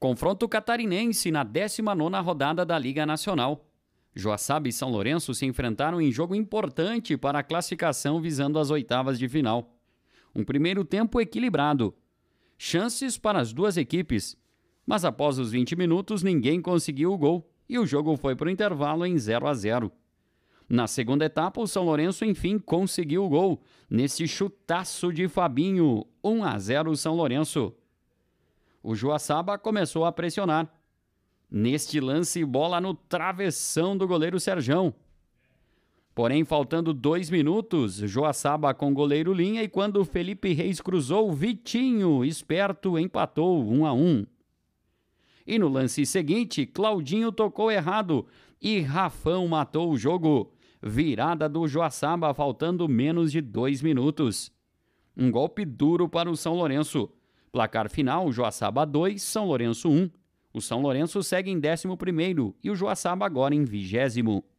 Confronto catarinense na 19ª rodada da Liga Nacional. Joaçaba e São Lourenço se enfrentaram em jogo importante para a classificação visando as oitavas de final. Um primeiro tempo equilibrado. Chances para as duas equipes, mas após os 20 minutos ninguém conseguiu o gol e o jogo foi para o intervalo em 0 a 0. Na segunda etapa, o São Lourenço enfim conseguiu o gol nesse chutaço de Fabinho, 1 a 0 São Lourenço o Joaçaba começou a pressionar. Neste lance, bola no travessão do goleiro Serjão. Porém, faltando dois minutos, Joaçaba com goleiro linha e quando Felipe Reis cruzou, Vitinho, esperto, empatou 1 um a 1. Um. E no lance seguinte, Claudinho tocou errado e Rafão matou o jogo. Virada do Joaçaba, faltando menos de dois minutos. Um golpe duro para o São Lourenço. Placar final: Joaçaba 2, São Lourenço 1. O São Lourenço segue em 11 e o Joaçaba agora em 20